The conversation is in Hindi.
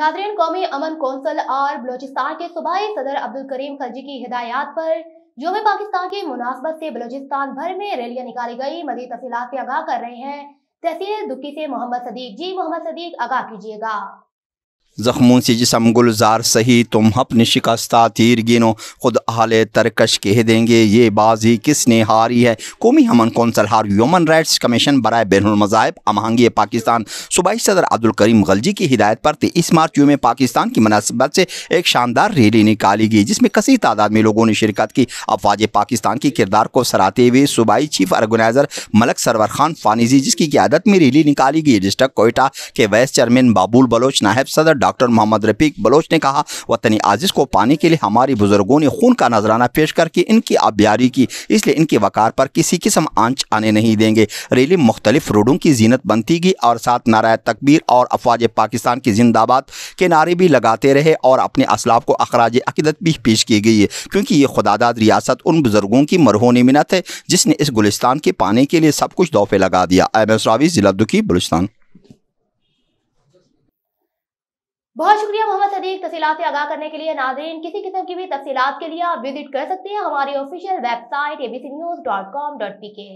नाजरीन कौमी अमन कौंसल और बलोचिस्तान के सूबाई सदर अब्दुल करीम खलजी की हिदायत पर योम पाकिस्तान की मुनासबत से बलोचिस्तान भर में रैलियां निकाली गई मजीद तफीलात आगाह कर रहे हैं तहसील दुखी से मोहम्मद सदीक जी मोहम्मद सदीक आगाह कीजिएगा जख्मों से जिसम गुलजार सही तुम अपने शिकस्ता तीर गिनो खुद आले तरकश कह देंगे ये बाजी किसने हारी है कौमी हमन कौंसल हार ह्यूमन राइट्स कमीशन बरए बैन मज़ाहब अमहंगी पाकिस्तान सूबाई सदर अब्दुल करीम गलजी की हिदायत पर तेईस मार्च यू में पाकिस्तान की मुनासिबत से एक शानदार रैली निकाली गई जिसमें कसी तादाद में लोगों ने शिरकत की अफवाज पाकिस्तान के किरदार को सराहते हुए सूबाई चीफ ऑर्गेनाइजर मलक सरवर खान फानीजी जिसकी क्यादत में रैली निकाली गई डिस्ट्रिक्ट कोयटा के वाइस चेयरमैन बाबुल बलोच नायब सदर डॉक्टर मोहम्मद रफीक बलोच ने कहा वतनी आजिज़ को पाने के लिए हमारे बुजुर्गों ने खून का नजराना पेश करके इनकी आबियारी की इसलिए इनके वकार पर किसी किस्म आंच आने नहीं देंगे रैली मुख्तलिफ रोडों की जीनत बनती गई और साथ नाराय तकबीर और अफवाज पाकिस्तान की जिंदाबाद के नारे भी लगाते रहे और अपने असलाब को अखराज अकीदत भी पेश की गई है क्योंकि ये खुदादाद रियासत उन बुजुर्गों की मरहून मिनत है जिसने इस गुलिस्तान के पाने के लिए सब कुछ दौफे लगा दिया एम एस रावी जिला दुखी बलुस्तान बहुत शुक्रिया मोहम्मद सदीक तफसीत आगा आगाह करने के लिए नाजरीन किसी किस्म की भी तफसीत के लिए आप विजिट कर सकते हैं हमारी official website A B C news dot com dot P के